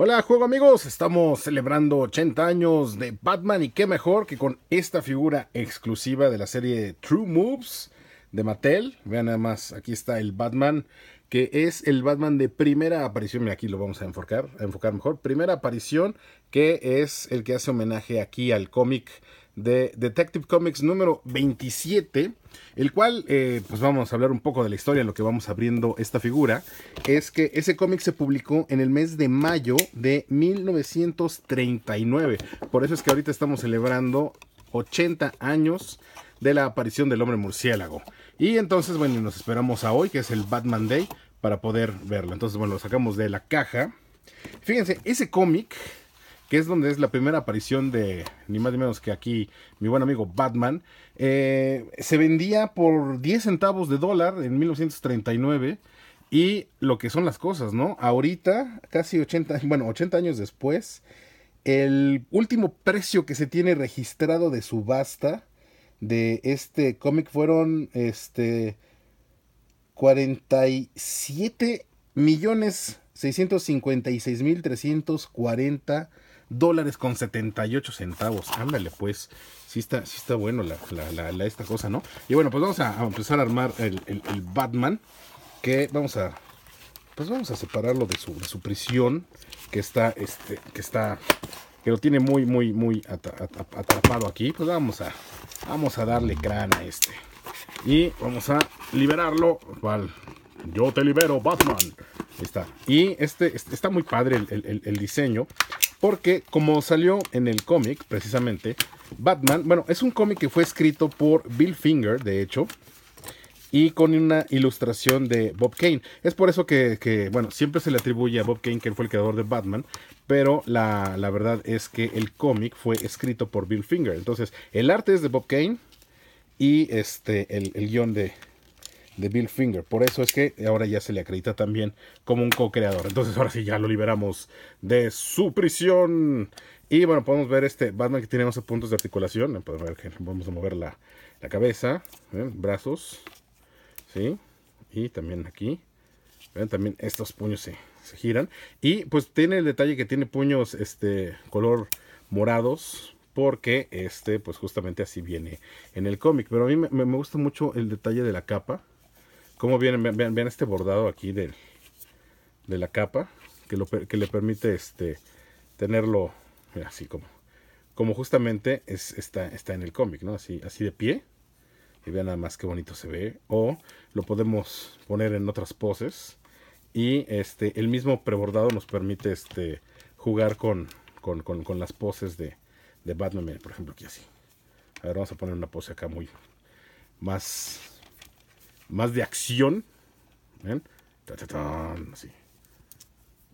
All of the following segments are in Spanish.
Hola, juego amigos, estamos celebrando 80 años de Batman y qué mejor que con esta figura exclusiva de la serie True Moves de Mattel. Vean nada más, aquí está el Batman, que es el Batman de primera aparición. Mira, aquí lo vamos a enfocar, a enfocar mejor. Primera aparición, que es el que hace homenaje aquí al cómic de Detective Comics número 27, el cual, eh, pues vamos a hablar un poco de la historia, En lo que vamos abriendo esta figura, es que ese cómic se publicó en el mes de mayo de 1939. Por eso es que ahorita estamos celebrando 80 años de la aparición del hombre murciélago. Y entonces, bueno, nos esperamos a hoy, que es el Batman Day, para poder verlo. Entonces, bueno, lo sacamos de la caja. Fíjense, ese cómic que es donde es la primera aparición de ni más ni menos que aquí mi buen amigo Batman, eh, se vendía por 10 centavos de dólar en 1939 y lo que son las cosas, ¿no? Ahorita, casi 80, bueno, 80 años después, el último precio que se tiene registrado de subasta de este cómic fueron este 47 millones dólares con 78 centavos. Ándale, pues. Si está, sí está bueno la, esta cosa, ¿no? Y bueno, pues vamos a, empezar a armar el, Batman. Que vamos a. Pues vamos a separarlo de su, prisión. Que está. Este. Que está. Que lo tiene muy, muy, muy atrapado aquí. Pues vamos a. Vamos a darle gran a este. Y vamos a liberarlo. Yo te libero, Batman. Ahí está. Y este, este está muy padre el diseño. Porque como salió en el cómic, precisamente, Batman, bueno, es un cómic que fue escrito por Bill Finger, de hecho, y con una ilustración de Bob Kane. Es por eso que, bueno, siempre se le atribuye a Bob Kane que él fue el creador de Batman, pero la, verdad es que el cómic fue escrito por Bill Finger. Entonces, el arte es de Bob Kane y este, el, el guión de, de Bill Finger. Por eso es que ahora ya se le acredita también como un co-creador. Entonces ahora sí ya lo liberamos de su prisión. Y bueno, podemos ver este Batman que tiene 11 puntos de articulación. Eh, podemos ver que mover la, la cabeza, ¿eh? brazos, ¿sí? Y también aquí, También estos puños se, giran. Y pues tiene el detalle que tiene puños este color morados, porque este pues justamente así viene en el cómic pero a mí me, gusta mucho el detalle de la capa ¿Cómo vienen, vean, este bordado aquí de la capa que, le permite este, tenerlo así como, como justamente es, está, está en el cómic, ¿no? Así, así de pie. Y vean nada más qué bonito se ve. O lo podemos poner en otras poses. Y este, el mismo prebordado nos permite este, jugar con, las poses de, de Batman, por ejemplo, aquí así. A ver, vamos a poner una pose acá muy más más de acción. ¿Ven? así.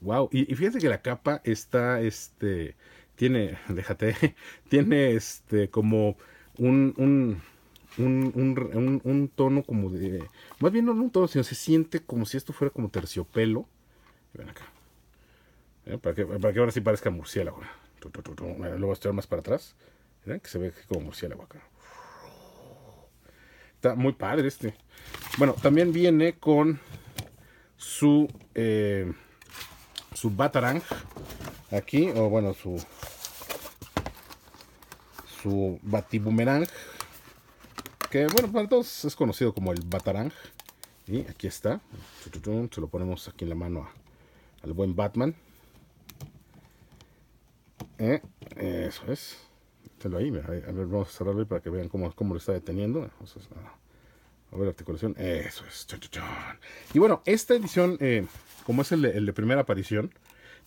Wow. Y, fíjate que la capa está, este, tiene, déjate, tiene, este, como un, un, un, un, tono como de, más bien no un tono, sino se siente como si esto fuera como terciopelo. Ven acá. ¿Eh? Para, que, para que ahora sí parezca murciélago. Lo voy a estirar más para atrás. ¿Ven? Que se ve como murciélago acá muy padre este. Bueno, también viene con su, eh, su Batarang. Aquí, o bueno, su, su Batibumerang. Que bueno, para todos es conocido como el Batarang. Y aquí está. Se lo ponemos aquí en la mano al buen Batman. Eh, eso es ahí, a ver, vamos a cerrarlo para que vean cómo, lo está deteniendo. a, ver ver, articulación. Eso es. Y bueno, esta edición, eh, como es el de, primera aparición,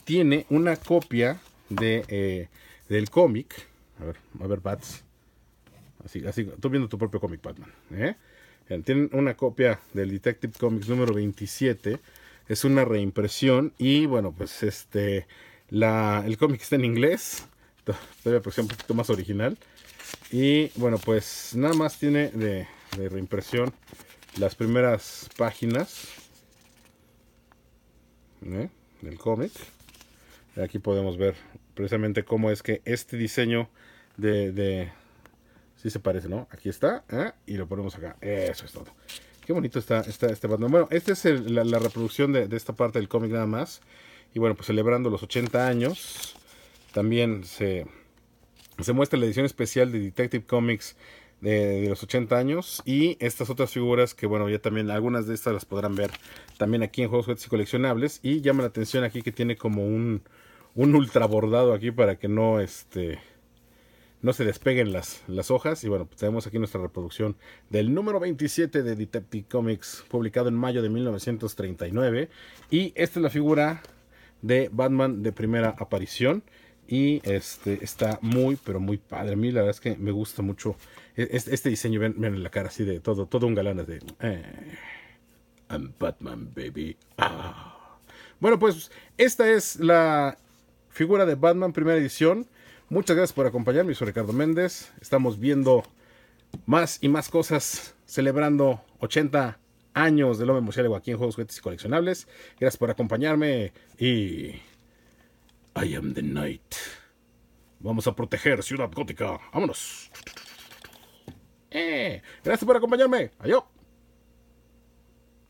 tiene una copia de, eh, del cómic. A ver, a ver, Bats. Así, así, tú viendo tu propio cómic, Batman. ¿eh? Tienen una copia del Detective Comics número 27. Es una reimpresión. Y bueno, pues este. La, el cómic está en inglés todavía un poquito más original. Y bueno, pues nada más tiene de, de reimpresión las primeras páginas ¿eh? del cómic. Aquí podemos ver precisamente cómo es que este diseño de... de se parece, ¿no? Aquí está. ¿eh? Y lo ponemos acá. Eso es todo. Qué bonito está, está este Batman. Bueno, esta es la, reproducción de, esta parte del cómic nada más. Y bueno, pues celebrando los 80 años también se, muestra la edición especial de Detective Comics de, los 80 años y estas otras figuras que bueno ya también algunas de estas las podrán ver también aquí en juegos y coleccionables y llama la atención aquí que tiene como un un ultra bordado aquí para que no este no se despeguen las, las hojas y bueno pues tenemos aquí nuestra reproducción del número 27 de Detective Comics publicado en mayo de 1939 y esta es la figura de Batman de primera aparición y este está muy, pero muy padre. A mí la verdad es que me gusta mucho e-, este, diseño. Ven, la cara así de todo, todo un galán de... Eh, I'm Batman, baby. Ah. Bueno, pues esta es la figura de Batman primera edición. Muchas gracias por acompañarme. Soy Ricardo Méndez. Estamos viendo más y más cosas celebrando 80 años del hombre murciélago aquí en Juegos, Juguetes y Coleccionables. Gracias por acompañarme y... I am the night. Vamos a proteger Ciudad Gótica. Vámonos. Eh, gracias por acompañarme. Adiós.